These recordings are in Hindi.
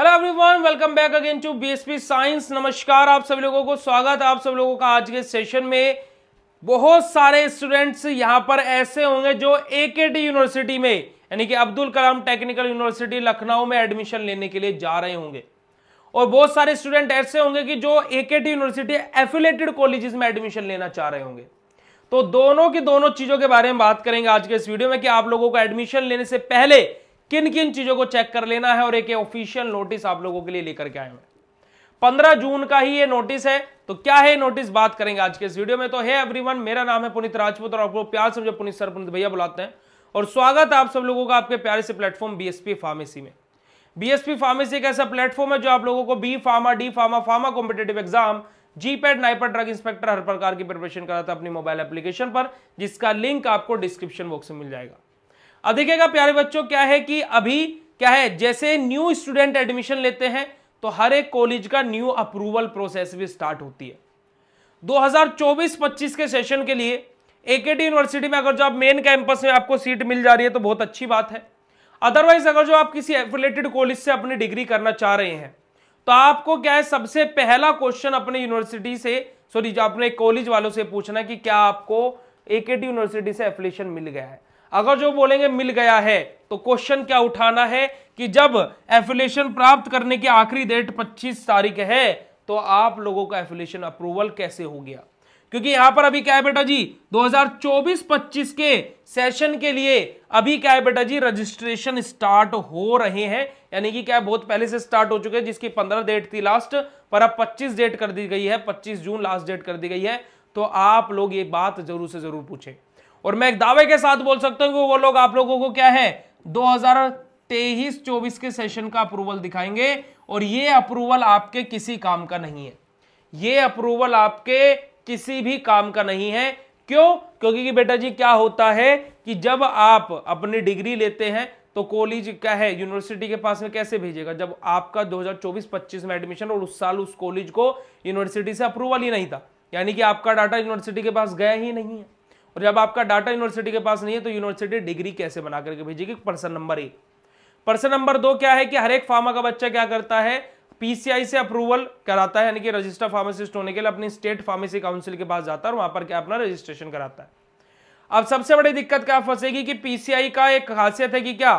hello everyone welcome back again to BSP science नमस्कार आप सभी लोगों को स्वागत आप सभी लोगों का आज के सेशन में बहुत सारे स्टूडेंट्स यहां पर ऐसे होंगे जो टी यूनिवर्सिटी में यानी कि अब्दुल कलाम टेक्निकल यूनिवर्सिटी लखनऊ में एडमिशन लेने के लिए जा रहे होंगे और बहुत सारे स्टूडेंट ऐसे होंगे कि जो टी यूनिवर्सिटी एफिलेटेड कॉलेजेस में एडमिशन लेना चाह रहे होंगे तो दोनों की दोनों चीज़ों के बारे में बात करेंगे आज के इस वीडियो में कि आप लोगों को एडमिशन लेने से पहले किन किन चीजों को चेक कर लेना है और एक ऑफिशियल नोटिस आप लोगों के लिए लेकर के आए हुए पंद्रह जून का ही ये नोटिस है तो क्या है नोटिस बात करेंगे आज के इस वीडियो में तो है एवरीवन मेरा नाम है पुनित राजपूत और आपको प्यार समझो पुनित सर पुनित भैया बुलाते हैं और स्वागत है आप सब लोगों का आपके प्यारे से प्लेटफॉर्म बीएसपी फार्मेसी में बीएसपी फार्मेसी एक ऐसा प्लेटफॉर्म है जो आप लोगों को B pharma D pharma pharma competitive exam GPAT NIPER drug inspector हर प्रकार की प्रिपरेशन कराता है अपनी मोबाइल एप्लीकेशन पर जिसका लिंक आपको डिस्क्रिप्शन बॉक्स में मिल जाएगा अब देखिएगा प्यारे बच्चों क्या है कि अभी क्या है जैसे न्यू स्टूडेंट एडमिशन लेते हैं तो हर एक कॉलेज का न्यू अप्रूवल प्रोसेस भी स्टार्ट होती है 2024-25 के सेशन के लिए एकेटी यूनिवर्सिटी में अगर जो आप मेन कैंपस में आपको सीट मिल जा रही है तो बहुत अच्छी बात है अदरवाइज अगर जो आप किसी एफिलेटेड कॉलेज से अपनी डिग्री करना चाह रहे हैं तो आपको क्या है सबसे पहला क्वेश्चन अपने यूनिवर्सिटी से सॉरी अपने कॉलेज वालों से पूछना कि क्या आपको एके यूनिवर्सिटी से एफिलेशन मिल गया है अगर जो बोलेंगे मिल गया है तो क्वेश्चन क्या उठाना है कि जब एफिलेशन प्राप्त करने की आखिरी डेट 25 तारीख है तो आप लोगों का एफिलेशन अप्रूवल कैसे हो गया क्योंकि यहां पर अभी क्या है बेटा जी 2024-25 के सेशन के लिए अभी क्या है बेटा जी रजिस्ट्रेशन स्टार्ट हो रहे हैं यानी कि क्या बहुत पहले से स्टार्ट हो चुके हैं जिसकी 15 डेट थी लास्ट पर अब 25 डेट कर दी गई है 25 जून लास्ट डेट कर दी गई है तो आप लोग ये बात जरूर से जरूर पूछें और मैं एक दावे के साथ बोल सकता हूं कि वो लोग आप लोगों को क्या है दो तेईस चौबीस के सेशन का अप्रूवल दिखाएंगे और ये अप्रूवल आपके किसी काम का नहीं है ये अप्रूवल आपके किसी भी काम का नहीं है क्यों क्योंकि कि बेटा जी क्या होता है कि जब आप अपनी डिग्री लेते हैं तो कॉलेज क्या है यूनिवर्सिटी के पास में कैसे भेजेगा जब आपका 2024-25 में एडमिशन और उस साल उस कॉलेज को यूनिवर्सिटी से अप्रूवल ही नहीं था यानी कि आपका डाटा यूनिवर्सिटी के पास गया ही नहीं है और जब आपका डाटा यूनिवर्सिटी के पास नहीं है तो यूनिवर्सिटी डिग्री कैसे बना करके भेजेगी पर्सन नंबर एक पर्सन नंबर दो क्या है कि हर एक फार्मा का बच्चा क्या करता है पीसीआई से अप्रूवल कराता है यानी कि रजिस्टर फार्मासिस्ट होने के लिए अपनी स्टेट फार्मेसी काउंसिल के पास जाता है और वहां पर क्या अपना रजिस्ट्रेशन कराता है अब सबसे बड़ी दिक्कत क्या फंसेगी कि पीसीआई का एक खासियत है कि क्या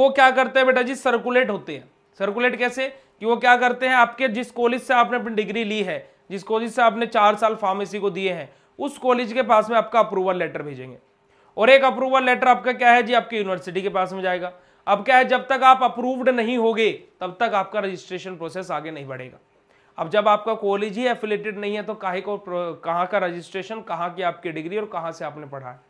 वो क्या करते हैं बेटा जी सर्कुलेट होते हैं सर्कुलेट कैसे कि वो क्या करते हैं आपके जिस कॉलेज से आपने अपनी डिग्री ली है जिस कॉलेज से आपने चार साल फार्मेसी को दिए हैं उस कॉलेज के पास में आपका अप्रूवल लेटर भेजेंगे और एक अप्रूवल लेटर आपका क्या है जी आपके यूनिवर्सिटी के पास में जाएगा अब क्या है जब तक आप अप्रूव्ड नहीं होगे तब तक आपका रजिस्ट्रेशन प्रोसेस आगे नहीं बढ़ेगा अब जब आपका कॉलेज ही एफिलेटेड नहीं है तो काहे को कहाँ का रजिस्ट्रेशन कहाँ की आपकी डिग्री और कहाँ से आपने पढ़ा है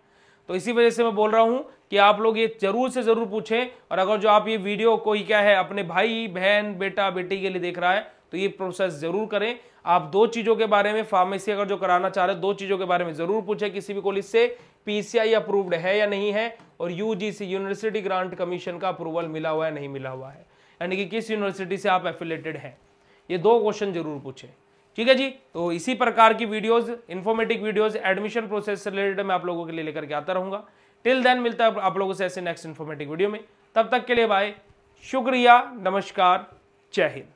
तो इसी वजह से मैं बोल रहा हूँ कि आप लोग ये जरूर से ज़रूर पूछें और अगर जो आप ये वीडियो कोई क्या है अपने भाई बहन बेटा बेटी के लिए देख रहा है तो ये प्रोसेस ज़रूर करें आप दो चीज़ों के बारे में फार्मेसी अगर जो कराना चाह रहे हो दो चीज़ों के बारे में ज़रूर पूछे किसी भी कॉलेज से पीसीआई अप्रूव्ड है या नहीं है और यूजीसी यूनिवर्सिटी ग्रांट कमीशन का अप्रूवल मिला हुआ है नहीं मिला हुआ है यानी कि किस यूनिवर्सिटी से आप एफिलेटेड हैं ये दो क्वेश्चन जरूर पूछे ठीक है जी तो इसी प्रकार की videos informative videos admission process से रिलेटेड मैं आप लोगों के लिए लेकर के आता रहूंगा टिल देन मिलता है आप लोगों से ऐसे नेक्स्ट इन्फॉर्मेटिव वीडियो में तब तक के लिए बाय शुक्रिया नमस्कार जय हिंद